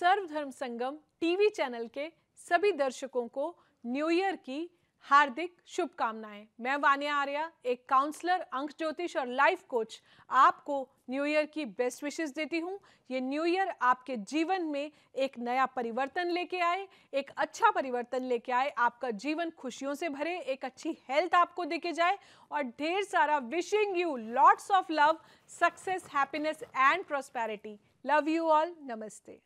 सर्वधर्म संगम TV channel के सभी दर्शकों को न्यू ईयर की हार्दिक शुभकामनाएं मैं वानिया आर्या एक काउंसलर अंक ज्योतिष और लाइफ कोच आपको न्यू ईयर की बेस्ट विशेष देती हूँ ये न्यू ईयर आपके जीवन में एक नया परिवर्तन लेके आए एक अच्छा परिवर्तन लेके आए आपका जीवन खुशियों से भरे एक अच्छी हेल्थ आपको देके जाए और ढेर सारा wishing you lots of love success happiness and prosperity love you all नमस्ते